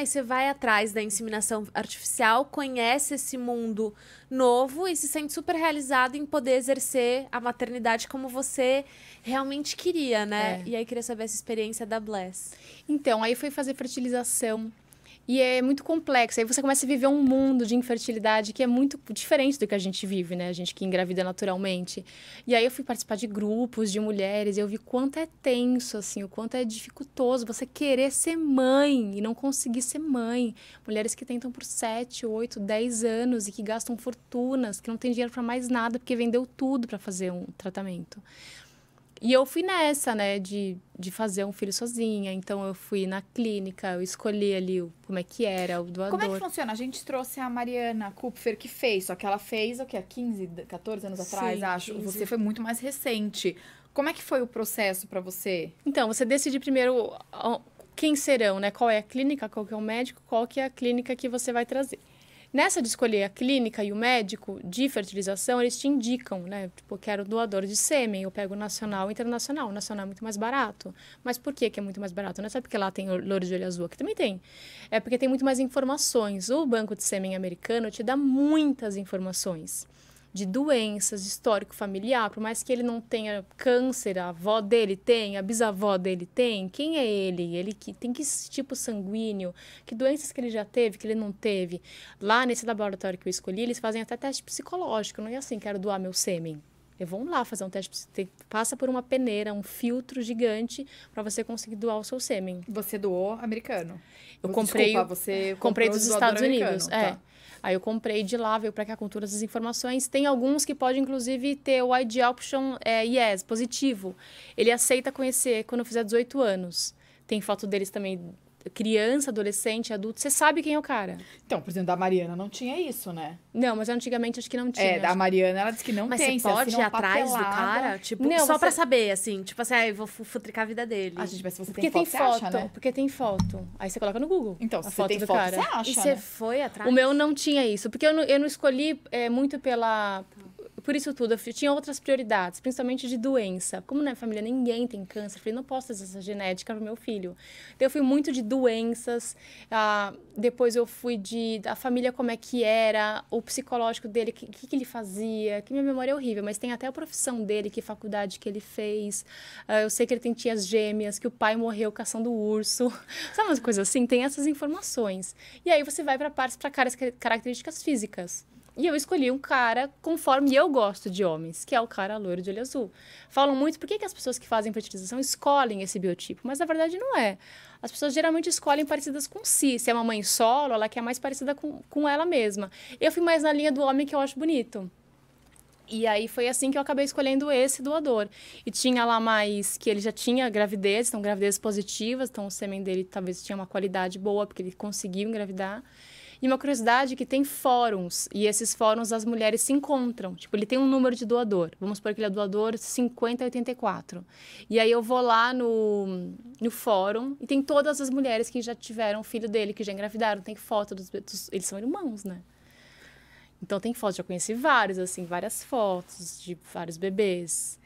Aí você vai atrás da inseminação artificial, conhece esse mundo novo e se sente super realizado em poder exercer a maternidade como você realmente queria, né? É. E aí queria saber essa experiência da Bless. Então, aí foi fazer fertilização e é muito complexo. Aí você começa a viver um mundo de infertilidade que é muito diferente do que a gente vive, né? A gente que engravida naturalmente. E aí eu fui participar de grupos de mulheres e eu vi quanto é tenso, assim, o quanto é dificultoso você querer ser mãe e não conseguir ser mãe. Mulheres que tentam por 7, 8, 10 anos e que gastam fortunas, que não tem dinheiro para mais nada porque vendeu tudo para fazer um tratamento. E eu fui nessa, né, de, de fazer um filho sozinha. Então eu fui na clínica, eu escolhi ali o, como é que era, o doador. Como é que funciona? A gente trouxe a Mariana Kupfer, que fez, só que ela fez o que? Há 15, 14 anos Sim, atrás, acho. 15. Você foi muito mais recente. Como é que foi o processo para você? Então, você decide primeiro quem serão, né? Qual é a clínica, qual que é o médico, qual que é a clínica que você vai trazer. Nessa de escolher a clínica e o médico de fertilização, eles te indicam, né? Tipo, quero doador de sêmen, eu pego nacional e internacional. O nacional é muito mais barato. Mas por que, que é muito mais barato? Não é só porque lá tem louro de olho azul, que também tem. É porque tem muito mais informações. O banco de sêmen americano te dá muitas informações de doenças, de histórico familiar, por mais que ele não tenha câncer, a avó dele tem, a bisavó dele tem, quem é ele? Ele que tem que tipo sanguíneo, que doenças que ele já teve, que ele não teve. Lá nesse laboratório que eu escolhi, eles fazem até teste psicológico, não é assim, quero doar meu sêmen vamos lá fazer um teste. passa por uma peneira, um filtro gigante para você conseguir doar o seu sêmen. Você doou americano? Eu comprei. Desculpa, você comprei dos Estados Unidos. É. Tá. Aí eu comprei de lá, veio para cá com todas as informações. Tem alguns que pode, inclusive, ter o ID Option é, Yes, positivo. Ele aceita conhecer quando eu fizer 18 anos. Tem foto deles também criança, adolescente, adulto, você sabe quem é o cara. Então, por exemplo, da Mariana não tinha isso, né? Não, mas antigamente acho que não tinha. É, da Mariana ela disse que não mas tem. Mas você pode ir atrás papelada. do cara? Tipo, não, só você... pra saber, assim. Tipo assim, ah, eu vou futricar a vida dele. Ah, gente, mas se você porque tem foto, tem foto acha, né? Porque tem foto. Aí você coloca no Google Então, se você tem foto, cara. você acha, E né? você foi atrás? O meu não tinha isso. Porque eu não, eu não escolhi é, muito pela por isso tudo, eu tinha outras prioridades, principalmente de doença. Como na minha família ninguém tem câncer, eu falei, não posso fazer essa genética pro meu filho. Então, eu fui muito de doenças, ah, depois eu fui de da família como é que era, o psicológico dele, o que, que, que, ele fazia, que minha memória é horrível, mas tem até a profissão dele, que faculdade que ele fez. Ah, eu sei que ele tem tias gêmeas, que o pai morreu caçando urso. Sabe umas coisas assim? Tem essas informações. E aí você vai para partes para características físicas. E eu escolhi um cara conforme eu gosto de homens, que é o cara loiro de olho azul. Falam muito por que, que as pessoas que fazem fertilização escolhem esse biotipo, mas na verdade não é. As pessoas geralmente escolhem parecidas com si. Se é uma mãe solo, ela quer mais parecida com, com ela mesma. Eu fui mais na linha do homem que eu acho bonito. E aí foi assim que eu acabei escolhendo esse doador. E tinha lá mais que ele já tinha gravidez, então gravidez positivas, então o sêmen dele talvez tinha uma qualidade boa, porque ele conseguiu engravidar. E uma curiosidade é que tem fóruns, e esses fóruns as mulheres se encontram. Tipo, ele tem um número de doador. Vamos supor que ele é doador 5084. E aí eu vou lá no, no fórum e tem todas as mulheres que já tiveram filho dele, que já engravidaram. Tem foto dos, dos eles são irmãos, né? Então tem fotos, já conheci vários, assim, várias fotos de vários bebês.